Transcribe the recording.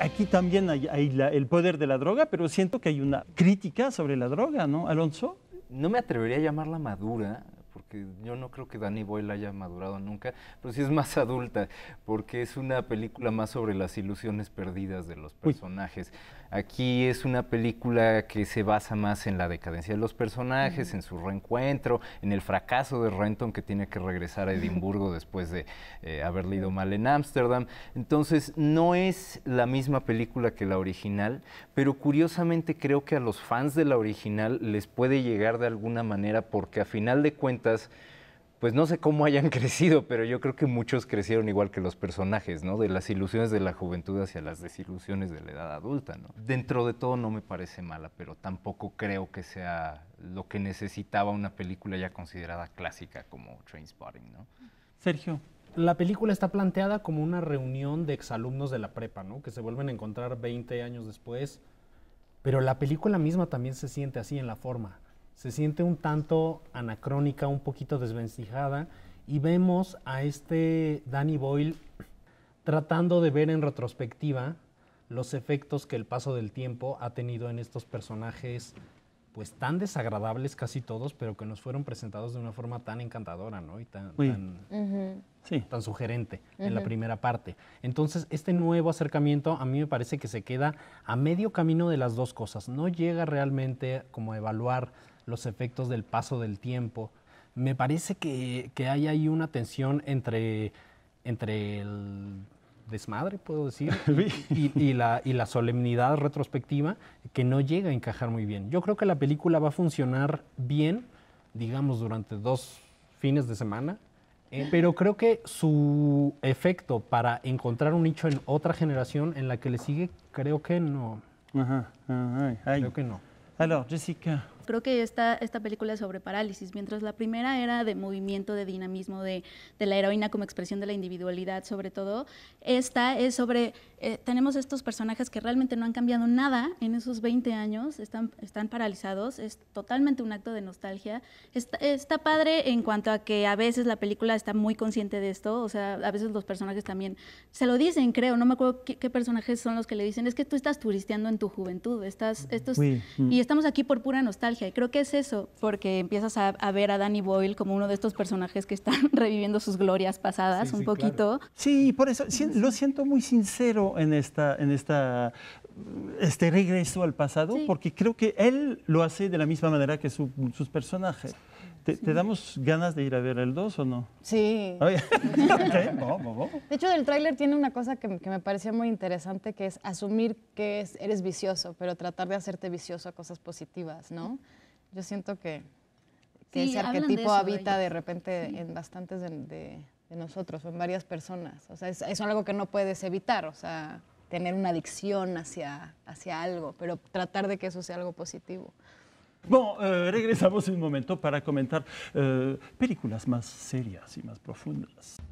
aquí también hay, el poder de la droga, pero siento que hay una crítica sobre la droga, ¿no, Alonso? No me atrevería a llamarla madura, yo no creo que Danny Boyle haya madurado nunca, pero sí es más adulta, porque es una película más sobre las ilusiones perdidas de los personajes. Aquí es una película que se basa más en la decadencia de los personajes, en su reencuentro, en el fracaso de Renton que tiene que regresar a Edimburgo después de eh, haber leído mal en Ámsterdam. Entonces, no es la misma película que la original, pero curiosamente creo que a los fans de la original les puede llegar de alguna manera porque a final de cuentas pues no sé cómo hayan crecido, pero yo creo que muchos crecieron igual que los personajes, ¿no? De las ilusiones de la juventud hacia las desilusiones de la edad adulta, ¿no? Dentro de todo no me parece mala, pero tampoco creo que sea lo que necesitaba una película ya considerada clásica como Trainspotting, ¿no? Sergio, la película está planteada como una reunión de exalumnos de la prepa, ¿no? Que se vuelven a encontrar 20 años después, pero la película misma también se siente así en la forma se siente un tanto anacrónica, un poquito desvencijada, y vemos a este Danny Boyle tratando de ver en retrospectiva los efectos que el paso del tiempo ha tenido en estos personajes, pues tan desagradables casi todos, pero que nos fueron presentados de una forma tan encantadora, ¿no? Y tan, tan, sugerente en la primera parte. Entonces, este nuevo acercamiento a mí me parece que se queda a medio camino de las dos cosas. No llega realmente como a evaluar los efectos del paso del tiempo. Me parece que, que hay ahí una tensión entre, entre el desmadre, puedo decir, y, la, y, la, solemnidad retrospectiva que no llega a encajar muy bien. Yo creo que la película va a funcionar bien, digamos, durante dos fines de semana, eh, pero creo que su efecto para encontrar un nicho en otra generación en la que le sigue, creo que no. Ajá, Creo que no. Alors, Jessica, Creo que esta, esta película es sobre parálisis, mientras la primera era de movimiento, de dinamismo, de, de la heroína como expresión de la individualidad sobre todo, esta es sobre, eh, tenemos estos personajes que realmente no han cambiado nada en esos 20 años, están, están paralizados, es totalmente un acto de nostalgia. Está, padre en cuanto a que a veces la película está muy consciente de esto, o sea, a veces los personajes también se lo dicen, creo, no me acuerdo qué, personajes son los que le dicen, es que tú estás turisteando en tu juventud, estás, estos, mm. y estamos aquí por pura nostalgia creo que es eso, porque empiezas a, ver a Danny Boyle como uno de estos personajes que están reviviendo sus glorias pasadas un poquito. Sí, por eso lo siento muy sincero en esta, en esta este regreso al pasado, porque creo que él lo hace de la misma manera que sus personajes. ¿Te, damos ganas de ir a ver el 2 o no? Sí. De hecho, el tráiler tiene una cosa que, me parecía muy interesante, que es asumir que eres vicioso, pero tratar de hacerte vicioso a cosas positivas, ¿no? Yo siento que, ese arquetipo habita de, repente en bastantes de, nosotros en varias personas. O sea, es, algo que no puedes evitar, o sea, tener una adicción hacia, hacia algo, pero tratar de que eso sea algo positivo. Bueno, eh, regresamos un momento para comentar eh, películas más serias y más profundas.